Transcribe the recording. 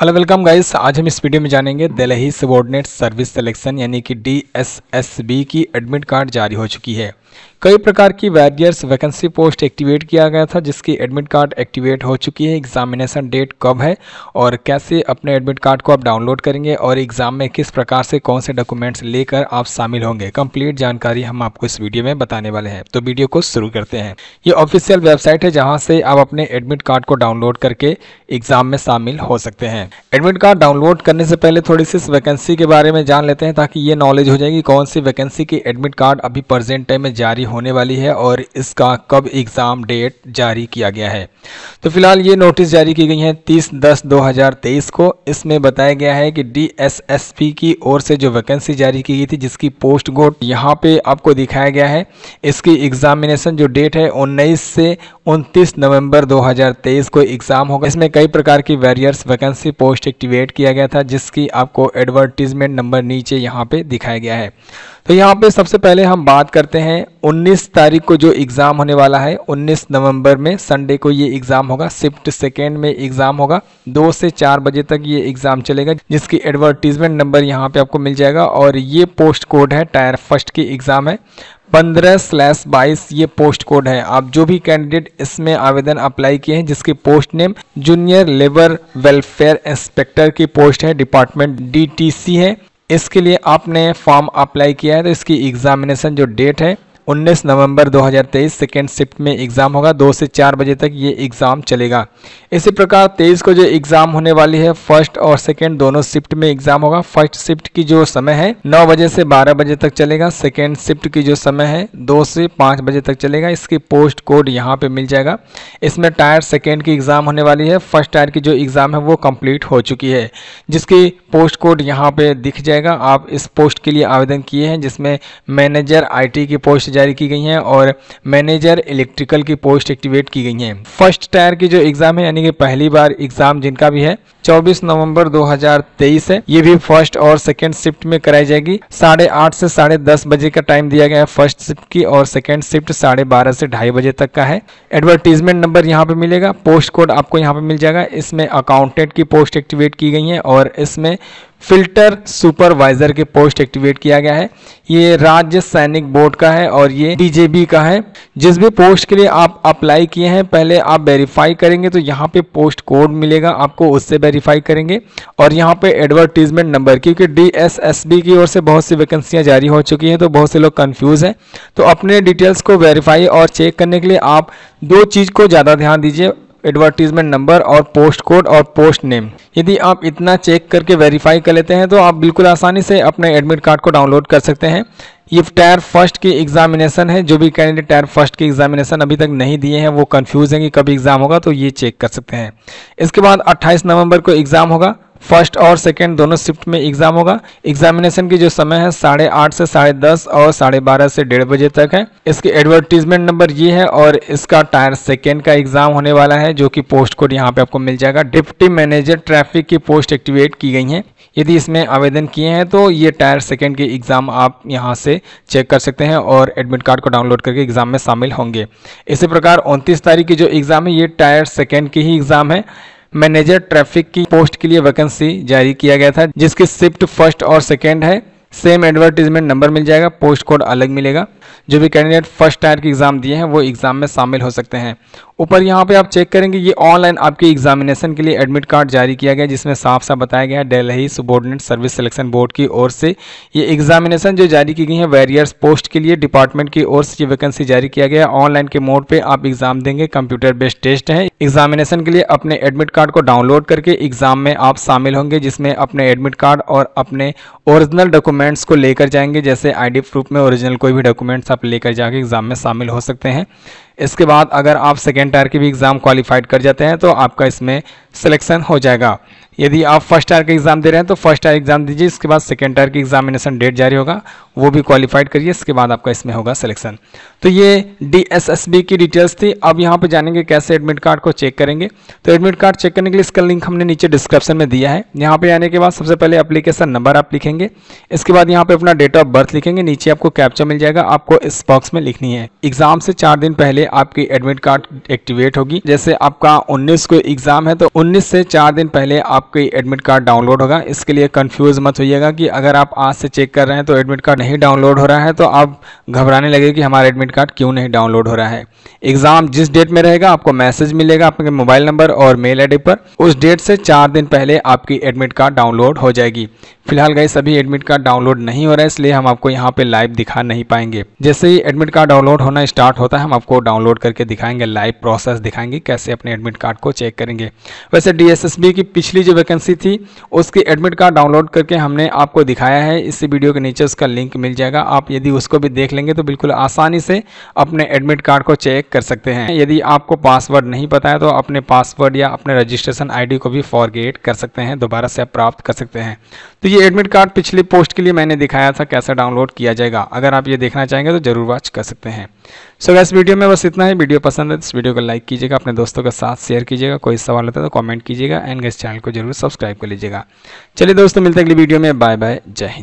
hello welcome guys आज हम इस वीडियो में जानेंगे दिल्ली सबॉर्डिनेट सर्विस सिलेक्शन यानी कि डी की एडमिट कार्ड जारी हो चुकी है कई प्रकार की वैरियर्स वैकेंसी पोस्ट एक्टिवेट किया गया था जिसकी एडमिट कार्ड एक्टिवेट हो चुकी है एग्जामिनेशन डेट कब है और कैसे अपने एडमिट कार्ड को आप डाउनलोड करेंगे और एग्ज़ाम में किस प्रकार से कौन से डॉक्यूमेंट्स लेकर आप शामिल होंगे कंप्लीट जानकारी हम आपको इस वीडियो में बताने वाले हैं तो वीडियो को शुरू करते हैं ये ऑफिशियल वेबसाइट है जहाँ से आप अपने एडमिट कार्ड को डाउनलोड करके एग्ज़ाम में शामिल हो सकते हैं एडमिट कार्ड डाउनलोड करने से पहले थोड़ी सी इस वैकेंसी के बारे में जान लेते हैं ताकि ये नॉलेज हो जाएगी कौन सी वैकेंसी की एडमिट कार्ड अभी प्रेजेंट टाइम में जारी होने वाली है और इसका कब एग्ज़ाम डेट जारी किया गया है तो फिलहाल ये नोटिस जारी की गई है 30 दस 2023 को इसमें बताया गया है कि डी की ओर से जो वैकेंसी जारी की गई थी जिसकी पोस्ट गोट यहाँ पे आपको दिखाया गया है इसकी एग्ज़ामिनेशन जो डेट है उन्नीस से उनतीस नवंबर 2023 को एग्जाम होगा इसमें कई प्रकार की वेरियर्स वैकेंसी पोस्ट एक्टिवेट किया गया था जिसकी आपको एडवर्टीजमेंट नंबर नीचे यहाँ पे दिखाया गया है तो यहाँ पे सबसे पहले हम बात करते हैं 19 तारीख को जो एग्ज़ाम होने वाला है 19 नवंबर में संडे को ये एग्ज़ाम होगा शिफ्ट सेकेंड में एग्ज़ाम होगा दो से चार बजे तक ये एग्ज़ाम चलेगा जिसकी एडवर्टीजमेंट नंबर यहाँ पे आपको मिल जाएगा और ये पोस्ट कोड है टायर फर्स्ट की एग्ज़ाम है पंद्रह स्लैश बाईस ये पोस्ट कोड है आप जो भी कैंडिडेट इसमें आवेदन अप्लाई किए हैं जिसकी post name junior labour welfare inspector की पोस्ट है डिपार्टमेंट डी है इसके लिए आपने फॉर्म अप्लाई किया है तो इसकी एग्जामिनेशन जो डेट है 19 नवंबर 2023 सेकेंड शिफ्ट में एग्ज़ाम होगा दो से चार बजे तक ये एग्ज़ाम चलेगा इसी प्रकार 23 को जो एग्ज़ाम होने वाली है फर्स्ट और सेकेंड दोनों शिफ्ट में एग्ज़ाम होगा फर्स्ट शिफ्ट की जो समय है 9 बजे से 12 बजे तक चलेगा सेकेंड शिफ्ट की जो समय है 2 से 5 बजे तक चलेगा इसकी पोस्ट कोड यहाँ पर मिल जाएगा इसमें टायर सेकेंड की एग्ज़ाम होने वाली है फर्स्ट टायर की जो एग्ज़ाम है वो कम्प्लीट हो चुकी है जिसकी पोस्ट कोड यहाँ पर दिख जाएगा आप इस पोस्ट के लिए आवेदन किए हैं जिसमें मैनेजर आई की पोस्ट पोस्ट जारी की गई हैं और मैनेजर इलेक्ट्रिकल की पोस्ट एक्टिवेट की गई हैं फर्स्ट टायर की जो एग्ज़ाम है यानी कि पहली बार एग्ज़ाम जिनका भी है 24 नवंबर 2023 है ये भी फर्स्ट और सेकेंड शिफ्ट में कराई जाएगी साढ़े आठ से साढ़े दस बजे का टाइम दिया गया है फर्स्ट शिफ्ट की और सेकेंड शिफ्ट साढ़े बारह से ढाई बजे तक का है एडवर्टीजमेंट नंबर यहाँ पे मिलेगा पोस्ट कोड आपको यहाँ पे मिल जाएगा इसमें अकाउंटेंट की पोस्ट एक्टिवेट की गई है और इसमें फिल्टर सुपरवाइजर के पोस्ट एक्टिवेट किया गया है ये राज्य सैनिक बोर्ड का है और ये डीजेबी का है जिस भी पोस्ट के लिए आप अप्लाई किए हैं पहले आप वेरीफाई करेंगे तो यहाँ पे पोस्ट कोड मिलेगा आपको उससे वेरीफाई करेंगे और यहाँ पे एडवर्टीजमेंट नंबर क्योंकि डीएसएसबी की ओर से बहुत सी वैकेंसियाँ जारी हो चुकी हैं तो बहुत से लोग कन्फ्यूज़ हैं तो अपने डिटेल्स को वेरीफाई और चेक करने के लिए आप दो चीज़ को ज़्यादा ध्यान दीजिए एडवर्टीजमेंट नंबर और पोस्ट कोड और पोस्ट नेम यदि आप इतना चेक करके वेरीफाई कर लेते हैं तो आप बिल्कुल आसानी से अपने एडमिट कार्ड को डाउनलोड कर सकते हैं ये टायर फर्स्ट की एग्जामिनेशन है जो भी कैंडिडेट टायर फर्स्ट की एग्जामिनेशन अभी तक नहीं दिए हैं वो कन्फ्यूज़ हैं कि कभी एग्ज़ाम होगा तो ये चेक कर सकते हैं इसके बाद 28 नवंबर को एग्ज़ाम होगा फर्स्ट और सेकेंड दोनों शिफ्ट में एग्जाम होगा एग्जामिनेशन की जो समय है साढ़े आठ से साढ़े दस और साढ़े बारह से डेढ़ बजे तक है इसके एडवर्टीजमेंट नंबर ये है और इसका टायर सेकेंड का एग्जाम होने वाला है जो कि पोस्ट कोड यहाँ पे आपको मिल जाएगा डिप्टी मैनेजर ट्रैफिक की पोस्ट एक्टिवेट की गई है यदि इसमें आवेदन किए हैं तो ये टायर सेकेंड के एग्जाम आप यहाँ से चेक कर सकते हैं और एडमिट कार्ड को डाउनलोड करके एग्जाम में शामिल होंगे इसी प्रकार उनतीस तारीख की जो एग्जाम है ये टायर सेकेंड की ही एग्जाम है मैनेजर ट्रैफिक की पोस्ट के लिए वैकेंसी जारी किया गया था जिसकी शिफ्ट फर्स्ट और सेकेंड है सेम एडवर्टीजमेंट नंबर मिल जाएगा पोस्ट कोड अलग मिलेगा जो भी कैंडिडेट फर्स्ट टायर के एग्ज़ाम दिए हैं वो एग्ज़ाम में शामिल हो सकते हैं ऊपर यहाँ पे आप चेक करेंगे ये ऑनलाइन आपके एग्जामिनेशन के लिए एडमिट कार्ड जारी किया गया जिसमें साफ साफ बताया गया है Delhi Subordinate Service Selection Board की ओर से ये एग्जामिनेशन जो जारी की गई है वेरियर्स पोस्ट के लिए डिपार्टमेंट की ओर से ये वैकेंसी जारी किया गया ऑनलाइन के मोड पर आप एग्जाम देंगे कंप्यूटर बेस्ड टेस्ट है एग्जामिनेशन के लिए अपने एडमिट कार्ड को डाउनलोड करके एग्जाम में आप शामिल होंगे जिसमें अपने एडमिट कार्ड और अपने ओरिजिनल डॉक्यूमेंट्स को लेकर जाएंगे जैसे आईडी प्रूफ में ओरिजिनल कोई भी डॉक्यूमेंट्स आप लेकर जाके एग्जाम में शामिल हो सकते हैं इसके बाद अगर आप सेकेंड टायर की भी एग्ज़ाम क्वालिफाइड कर जाते हैं तो आपका इसमें सिलेक्शन हो जाएगा यदि आप फर्स्ट टायर का एग्ज़ाम दे रहे हैं तो फर्स्ट टायर एग्ज़ाम दीजिए इसके बाद सेकेंड टायर की एग्जामिनेशन डेट जारी होगा वो भी क्वालिफाइड करिए इसके बाद आपका इसमें होगा सिलेक्शन तो ये डी की डिटेल्स थी अब यहाँ पर जानेंगे कैसे एडमिट कार्ड को चेक करेंगे तो एडमिट कार्ड चेक करने के लिए इसका लिंक हमने नीचे डिस्क्रिप्शन में दिया है यहाँ पर आने के बाद सबसे पहले अप्लीकेशन नंबर आप लिखेंगे इसके बाद यहाँ पर अपना डेट ऑफ बर्थ लिखेंगे नीचे आपको कैप्चा मिल जाएगा आपको इस बॉक्स में लिखनी है एग्जाम से चार दिन पहले आपकी एडमिट कार्ड एक्टिवेट होगी जैसे आपका उन्नीस को एग्जाम है तो उन्नीस से चार दिन पहले आप आपके एडमिट कार्ड डाउनलोड होगा इसके लिए कंफ्यूज मत होइएगा कि अगर आप आज से चेक कर रहे हैं तो एडमिट कार्ड नहीं डाउनलोड हो रहा है तो आप घबराने लगे कि हमारा एडमिट कार्ड क्यों नहीं डाउनलोड हो रहा है एग्ज़ाम जिस डेट में रहेगा आपको मैसेज मिलेगा आपके मोबाइल नंबर और मेल आई पर उस डेट से चार दिन पहले आपकी एडमिट कार्ड डाउनलोड हो जाएगी फिलहाल गए सभी एडमिट कार्ड डाउनलोड नहीं हो रहा है इसलिए हम आपको यहाँ पे लाइव दिखा नहीं पाएंगे जैसे ही एडमिट कार्ड डाउनलोड होना स्टार्ट होता है हम आपको डाउनलोड करके दिखाएंगे लाइव प्रोसेस दिखाएंगे कैसे अपने एडमिट कार्ड को चेक करेंगे वैसे डी की पिछली जो वैकेंसी थी उसकी एडमिट कार्ड डाउनलोड करके हमने आपको दिखाया है इसी वीडियो के नीचे उसका लिंक मिल जाएगा आप यदि उसको भी देख लेंगे तो बिल्कुल आसानी से अपने एडमिट कार्ड को चेक कर सकते हैं यदि आपको पासवर्ड नहीं पता है तो अपने पासवर्ड या अपने रजिस्ट्रेशन आई को भी फॉरगेट कर सकते हैं दोबारा से आप प्राप्त कर सकते हैं तो ये एडमिट कार्ड पिछले पोस्ट के लिए मैंने दिखाया था कैसे डाउनलोड किया जाएगा अगर आप ये देखना चाहेंगे तो जरूर वॉच कर सकते हैं सो so, इस वीडियो में बस इतना ही वीडियो पसंद है तो इस वीडियो को लाइक कीजिएगा अपने दोस्तों के साथ शेयर कीजिएगा कोई सवाल होता है तो कॉमेंट कीजिएगा एंड इस चैनल को जरूर सब्सक्राइब कर लीजिएगा चलिए दोस्तों मिलते अगली वीडियो में बाय बाय जय हिंद